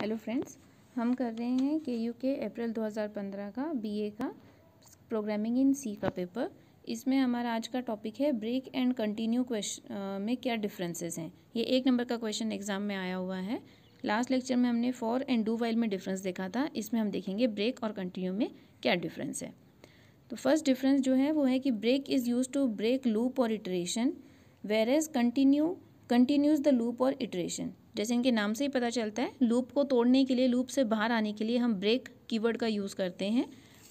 hello friends हम कर रहे हैं के यू के अप्रैल 2015 का बीए का प्रोग्रामिंग इन सी का पेपर इसमें हमारा आज का टॉपिक है ब्रेक एंड कंटिन्यू क्वेश्चन में क्या डिफरेंसेस हैं ये एक नंबर का क्वेश्चन एग्जाम में आया हुआ है लास्ट लेक्चर में हमने फॉर एंड डू वाइल में डिफरेंस देखा था इसमें हम देखेंगे ब्रेक और कंटिन्यू में क्या डिफरेंस है तो फर्स्ट डिफरेंस जो है वो है कि break is use to break loop और iteration whereas continue continues the loop और इटरेशन जैसे इनके नाम से ही पता चलता है लूप को तोड़ने के लिए लूप से बाहर आने के लिए हम ब्रेक कीवर्ड का यूज़ करते हैं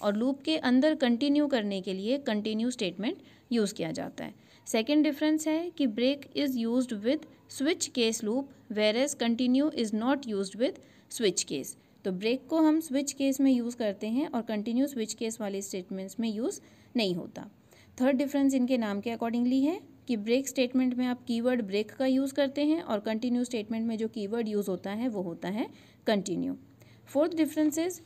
और लूप के अंदर कंटिन्यू करने के लिए कंटिन्यू स्टेटमेंट यूज़ किया जाता है सेकेंड डिफरेंस है कि break is use with switch case loop whereas continue is not use with switch case तो ब्रेक को हम स्विच केस में यूज़ करते हैं और कंटिन्यू स्विच केस वाले स्टेटमेंट्स में यूज़ नहीं होता थर्ड डिफरेंस इनके नाम के अकॉर्डिंगली है कि ब्रेक स्टेटमेंट में आप कीवर्ड ब्रेक का यूज़ करते हैं और कंटिन्यू स्टेटमेंट में जो कीवर्ड यूज़ होता है वो होता है continue fourth difference is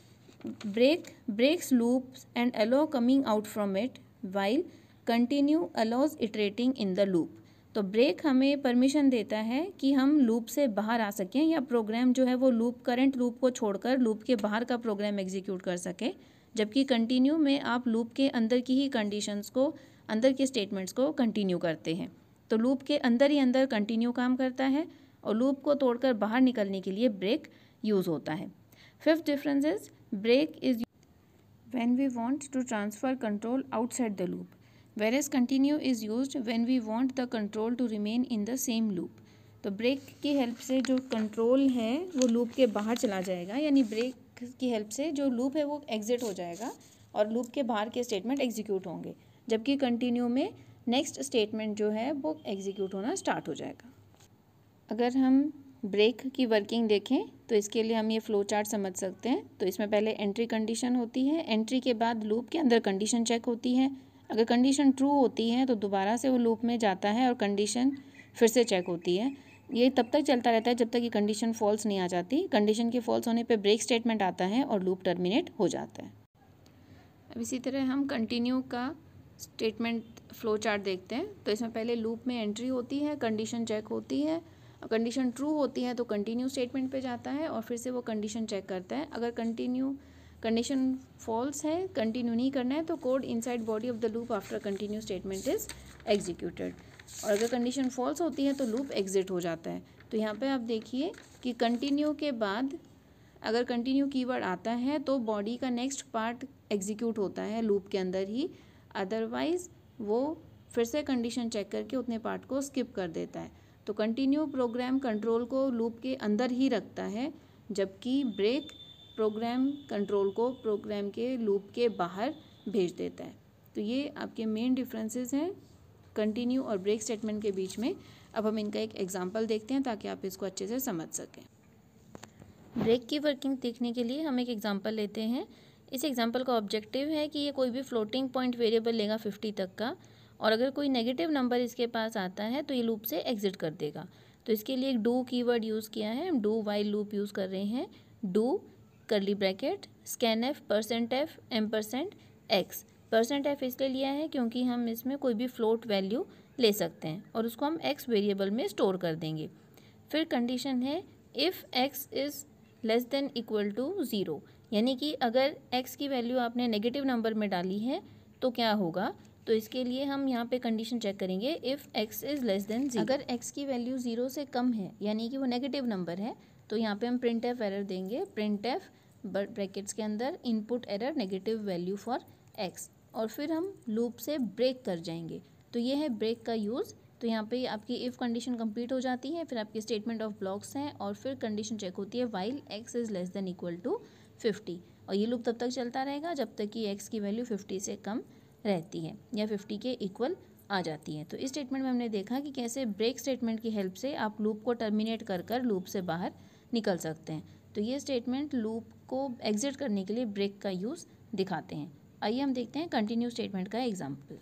break breaks loops and allow coming out from it while continue allows iterating in the loop तो ब्रेक हमें परमिशन देता है कि हम लूप से बाहर आ सकें या प्रोग्राम जो है वो लूप करंट लूप को छोड़कर लूप के बाहर का प्रोग्राम एग्जीक्यूट कर सकें जबकि कंटिन्यू में आप लूप के अंदर की ही कंडीशंस को अंदर के स्टेटमेंट्स को कंटिन्यू करते हैं तो लूप के अंदर ही अंदर कंटिन्यू काम करता है और लूप को तोड़कर बाहर निकलने के लिए ब्रेक यूज़ होता है fifth difference is break is we we to transfer control outside the loop where whereas continue is use when we want the control to remain in the same loop तो break की help से जो control है वो loop के बाहर चला जाएगा यानी ब्रेक की हेल्प से जो लूप है वो एग्जिट हो जाएगा और लूप के बाहर के स्टेटमेंट एग्जीक्यूट होंगे जबकि कंटिन्यू में नेक्स्ट स्टेटमेंट जो है वो एग्जीक्यूट होना स्टार्ट हो जाएगा अगर हम ब्रेक की वर्किंग देखें तो इसके लिए हम ये फ्लो चार्ट समझ सकते हैं तो इसमें पहले एंट्री कंडीशन होती है एंट्री के बाद लूप के अंदर कंडीशन चेक होती है अगर कंडीशन ट्रू होती है तो दोबारा से वो लूप में जाता है और कंडीशन फिर से चेक होती है ये तब तक चलता रहता है जब तक ये कंडीशन फॉल्स नहीं आ जाती कंडीशन के फॉल्स होने पर ब्रेक स्टेटमेंट आता है और लूप टर्मिनेट हो जाता है अब इसी तरह हम कंटिन्यू का स्टेटमेंट फ्लो चार्ट देखते हैं तो इसमें पहले लूप में एंट्री होती है कंडीशन चेक होती है कंडीशन ट्रू होती है तो कंटिन्यू स्टेटमेंट पे जाता है और फिर से वो कंडीशन चेक करता है अगर कंटिन्यू कंडीशन फॉल्स है कंटिन्यू नहीं करना है तो code inside body of the loop after continue statement is executed और अगर कंडीशन फॉल्स होती है तो लूप एग्जिट हो जाता है तो यहाँ पे आप देखिए कि कंटिन्यू के बाद अगर कंटिन्यू कीवर्ड आता है तो बॉडी का नेक्स्ट पार्ट एग्जीक्यूट होता है लूप के अंदर ही अदरवाइज़ वो फिर से कंडीशन चेक करके उतने पार्ट को स्किप कर देता है तो कंटिन्यू प्रोग्राम कंट्रोल को लूप के अंदर ही रखता है जबकि ब्रेक प्रोग्राम कंट्रोल को प्रोग्राम के लूप के बाहर भेज देता है तो ये आपके मेन डिफरेंसेस हैं कंटिन्यू और ब्रेक स्टेटमेंट के बीच में अब हम इनका एक एग्जाम्पल देखते हैं ताकि आप इसको अच्छे से समझ सकें ब्रेक की वर्किंग देखने के लिए हम एक एग्जाम्पल लेते हैं इस एग्ज़ाम्पल का ऑब्जेक्टिव है कि ये कोई भी फ्लोटिंग पॉइंट वेरिएबल लेगा फिफ्टी तक का और अगर कोई नेगेटिव नंबर इसके पास आता है तो ये लूप से एग्ज़िट कर देगा तो इसके लिए एक डू की यूज़ किया है हम डू वाई लूप यूज़ कर रहे हैं do curly bracket scan f percent f m percent x percent f इसलिए लिया है क्योंकि हम इसमें कोई भी फ्लोट वैल्यू ले सकते हैं और उसको हम एक्स वेरिएबल में स्टोर कर देंगे फिर कंडीशन है if x is less than equal to zero यानी कि अगर x की वैल्यू आपने नेगेटिव नंबर में डाली है तो क्या होगा तो इसके लिए हम यहाँ पे कंडीशन चेक करेंगे if x is less than zero अगर x की वैल्यू ज़ीरो से कम है यानी कि वो नेगेटिव नंबर है तो यहाँ पे हम प्रिंट एफ एरर देंगे प्रिंट एफ ब्रैकेट्स के अंदर input error negative value for x और फिर हम लूप से ब्रेक कर जाएंगे तो ये है ब्रेक का यूज़ तो यहाँ पे आपकी इफ़ कंडीशन कंप्लीट हो जाती है फिर आपकी स्टेटमेंट ऑफ ब्लॉक्स हैं और फिर कंडीशन चेक होती है while x is less than equal to fifty और ये लूप तब तक चलता रहेगा जब तक कि एक्स की वैल्यू फिफ्टी से कम रहती है या फिफ्टी के इक्वल आ जाती है तो इस स्टेटमेंट में हमने देखा कि कैसे ब्रेक स्टेटमेंट की हेल्प से आप लूप को टर्मिनेट कर कर लूप से बाहर निकल सकते हैं तो ये स्टेटमेंट लूप को एग्जिट करने के लिए ब्रेक का यूज़ दिखाते हैं आइए हम देखते हैं कंटिन्यू स्टेटमेंट का एग्जाम्पल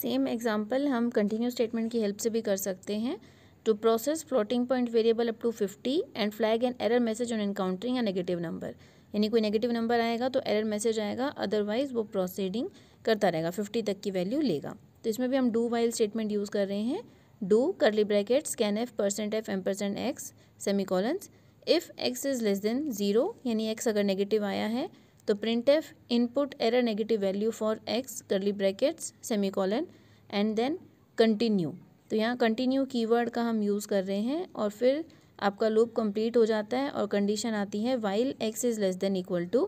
सेम एग्ज़ाम्पल हम कंटिन्यू स्टेटमेंट की हेल्प से भी कर सकते हैं to process floating point variable up to 50 and flag an error message on encountering a negative number यानी कोई नेगेटिव नंबर आएगा तो एरर मैसेज आएगा अदरवाइज़ वो प्रोसीडिंग करता रहेगा फिफ्टी तक की वैल्यू लेगा तो इसमें भी हम डू वाइल स्टेटमेंट यूज़ कर रहे हैं do curly bracket scan f percent f m percent x semicolons if x is less than zero यानी एक्स अगर नेगेटिव आया है तो print f input error negative value for x curly brackets semicolon and then continue तो यहाँ continue keyword का हम use कर रहे हैं और फिर आपका लूप कंप्लीट हो जाता है और कंडीशन आती है while x is less than equal to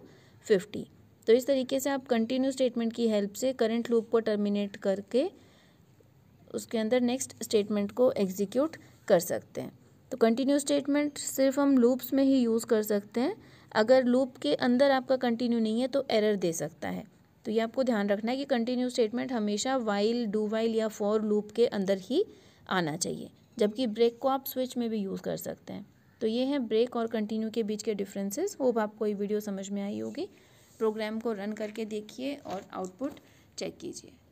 fifty तो इस तरीके से आप कंटिन्यू स्टेटमेंट की हेल्प से करंट लूप को टर्मिनेट करके उसके अंदर नेक्स्ट स्टेटमेंट को एग्जीक्यूट कर सकते हैं तो कंटिन्यू स्टेटमेंट सिर्फ हम लूप्स में ही यूज़ कर सकते हैं अगर लूप के अंदर आपका कंटिन्यू नहीं है तो एरर दे सकता है तो ये आपको ध्यान रखना है कि कंटिन्यू स्टेटमेंट हमेशा वाइल डू वाइल या फॉर लूप के अंदर ही आना चाहिए जबकि ब्रेक को आप स्विच में भी यूज़ कर सकते हैं तो ये हैं ब्रेक और कंटिन्यू के बीच के डिफरेंसेस होप आपको ये वीडियो समझ में आई होगी प्रोग्राम को रन करके देखिए और आउटपुट चेक कीजिए